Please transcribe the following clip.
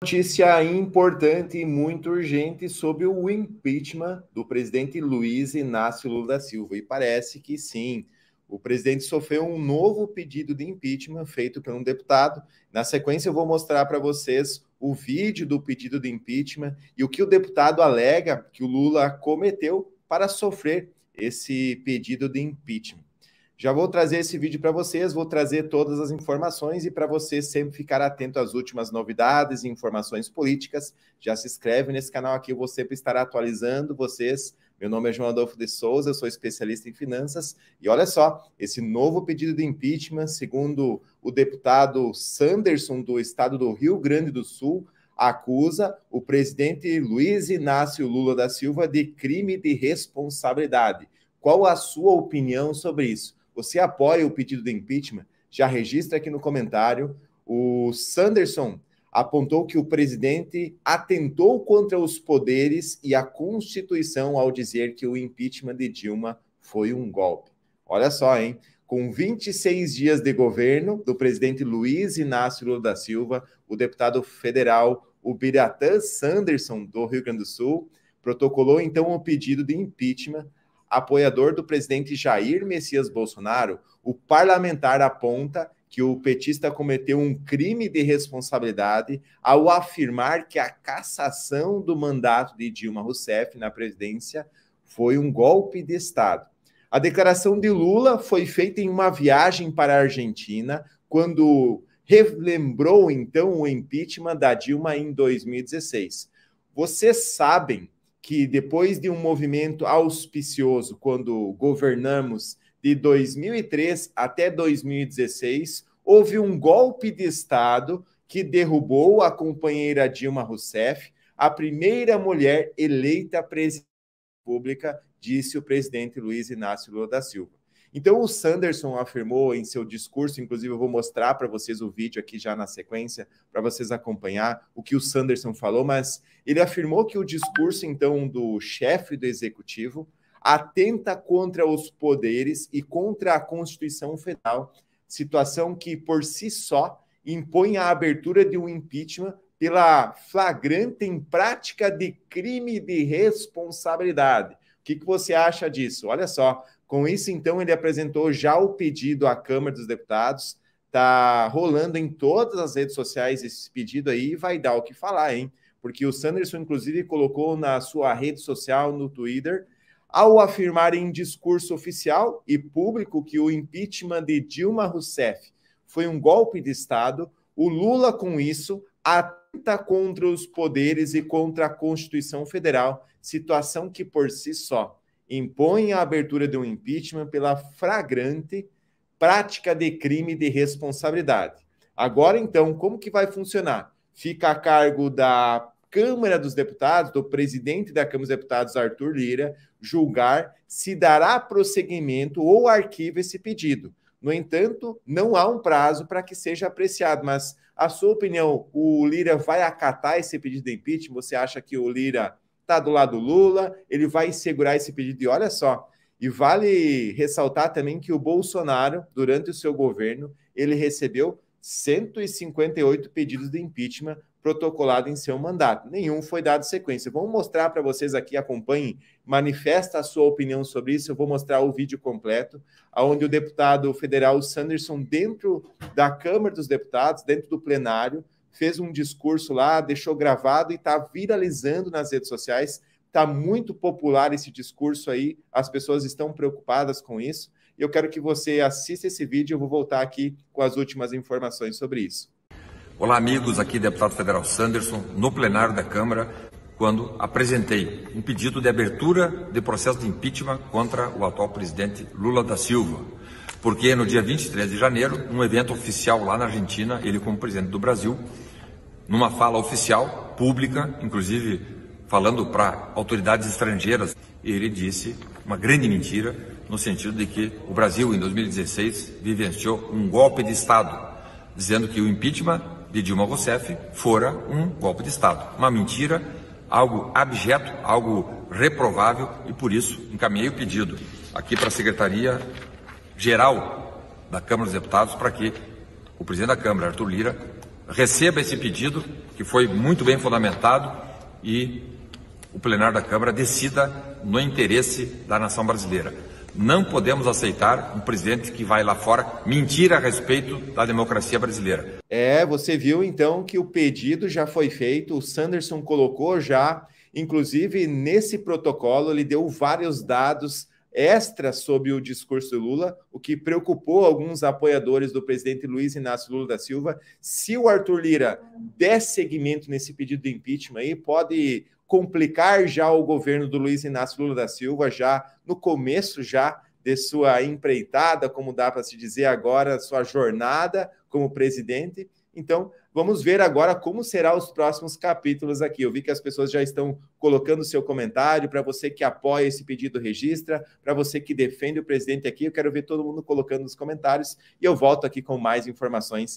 notícia importante e muito urgente sobre o impeachment do presidente Luiz Inácio Lula da Silva. E parece que sim, o presidente sofreu um novo pedido de impeachment feito por um deputado. Na sequência, eu vou mostrar para vocês o vídeo do pedido de impeachment e o que o deputado alega que o Lula cometeu para sofrer esse pedido de impeachment. Já vou trazer esse vídeo para vocês, vou trazer todas as informações e para você sempre ficar atento às últimas novidades e informações políticas, já se inscreve nesse canal aqui, eu vou sempre estar atualizando vocês. Meu nome é João Adolfo de Souza, eu sou especialista em finanças e olha só, esse novo pedido de impeachment, segundo o deputado Sanderson do estado do Rio Grande do Sul, acusa o presidente Luiz Inácio Lula da Silva de crime de responsabilidade. Qual a sua opinião sobre isso? Você apoia o pedido de impeachment? Já registra aqui no comentário. O Sanderson apontou que o presidente atentou contra os poderes e a Constituição ao dizer que o impeachment de Dilma foi um golpe. Olha só, hein? Com 26 dias de governo do presidente Luiz Inácio Lula da Silva, o deputado federal Ubiratã Sanderson, do Rio Grande do Sul, protocolou então o pedido de impeachment apoiador do presidente Jair Messias Bolsonaro, o parlamentar aponta que o petista cometeu um crime de responsabilidade ao afirmar que a cassação do mandato de Dilma Rousseff na presidência foi um golpe de Estado. A declaração de Lula foi feita em uma viagem para a Argentina, quando relembrou então o impeachment da Dilma em 2016. Vocês sabem que depois de um movimento auspicioso, quando governamos de 2003 até 2016, houve um golpe de Estado que derrubou a companheira Dilma Rousseff, a primeira mulher eleita presidente pública, disse o presidente Luiz Inácio Lula da Silva. Então, o Sanderson afirmou em seu discurso, inclusive eu vou mostrar para vocês o vídeo aqui já na sequência, para vocês acompanhar o que o Sanderson falou, mas ele afirmou que o discurso, então, do chefe do executivo atenta contra os poderes e contra a Constituição Federal, situação que, por si só, impõe a abertura de um impeachment pela flagrante em prática de crime de responsabilidade. O que, que você acha disso? Olha só, com isso, então, ele apresentou já o pedido à Câmara dos Deputados. Tá rolando em todas as redes sociais esse pedido aí e vai dar o que falar, hein? Porque o Sanderson, inclusive, colocou na sua rede social, no Twitter, ao afirmar em discurso oficial e público que o impeachment de Dilma Rousseff foi um golpe de Estado, o Lula, com isso, atenta contra os poderes e contra a Constituição Federal, situação que por si só impõe a abertura de um impeachment pela flagrante prática de crime de responsabilidade. Agora, então, como que vai funcionar? Fica a cargo da Câmara dos Deputados, do presidente da Câmara dos Deputados, Arthur Lira, julgar se dará prosseguimento ou arquiva esse pedido. No entanto, não há um prazo para que seja apreciado, mas a sua opinião, o Lira vai acatar esse pedido de impeachment? Você acha que o Lira está do lado do Lula, ele vai segurar esse pedido. E olha só, e vale ressaltar também que o Bolsonaro, durante o seu governo, ele recebeu 158 pedidos de impeachment protocolado em seu mandato. Nenhum foi dado sequência. Vamos mostrar para vocês aqui, acompanhem, manifesta a sua opinião sobre isso. Eu vou mostrar o vídeo completo, onde o deputado federal Sanderson, dentro da Câmara dos Deputados, dentro do plenário, fez um discurso lá, deixou gravado e está viralizando nas redes sociais. Está muito popular esse discurso aí, as pessoas estão preocupadas com isso. Eu quero que você assista esse vídeo, eu vou voltar aqui com as últimas informações sobre isso. Olá, amigos, aqui é deputado federal Sanderson, no plenário da Câmara, quando apresentei um pedido de abertura de processo de impeachment contra o atual presidente Lula da Silva porque no dia 23 de janeiro, num evento oficial lá na Argentina, ele como presidente do Brasil, numa fala oficial, pública, inclusive falando para autoridades estrangeiras, ele disse uma grande mentira no sentido de que o Brasil em 2016 vivenciou um golpe de Estado, dizendo que o impeachment de Dilma Rousseff fora um golpe de Estado. Uma mentira, algo abjeto, algo reprovável e por isso encaminhei o pedido aqui para a Secretaria geral da Câmara dos Deputados para que o presidente da Câmara, Arthur Lira, receba esse pedido, que foi muito bem fundamentado, e o plenário da Câmara decida no interesse da nação brasileira. Não podemos aceitar um presidente que vai lá fora mentir a respeito da democracia brasileira. É, você viu então que o pedido já foi feito, o Sanderson colocou já, inclusive nesse protocolo, ele deu vários dados extra sobre o discurso do Lula, o que preocupou alguns apoiadores do presidente Luiz Inácio Lula da Silva. Se o Arthur Lira der seguimento nesse pedido de impeachment aí, pode complicar já o governo do Luiz Inácio Lula da Silva já no começo já de sua empreitada, como dá para se dizer agora, sua jornada como presidente. Então, Vamos ver agora como será os próximos capítulos aqui. Eu vi que as pessoas já estão colocando seu comentário. Para você que apoia esse pedido, registra. Para você que defende o presidente aqui, eu quero ver todo mundo colocando nos comentários. E eu volto aqui com mais informações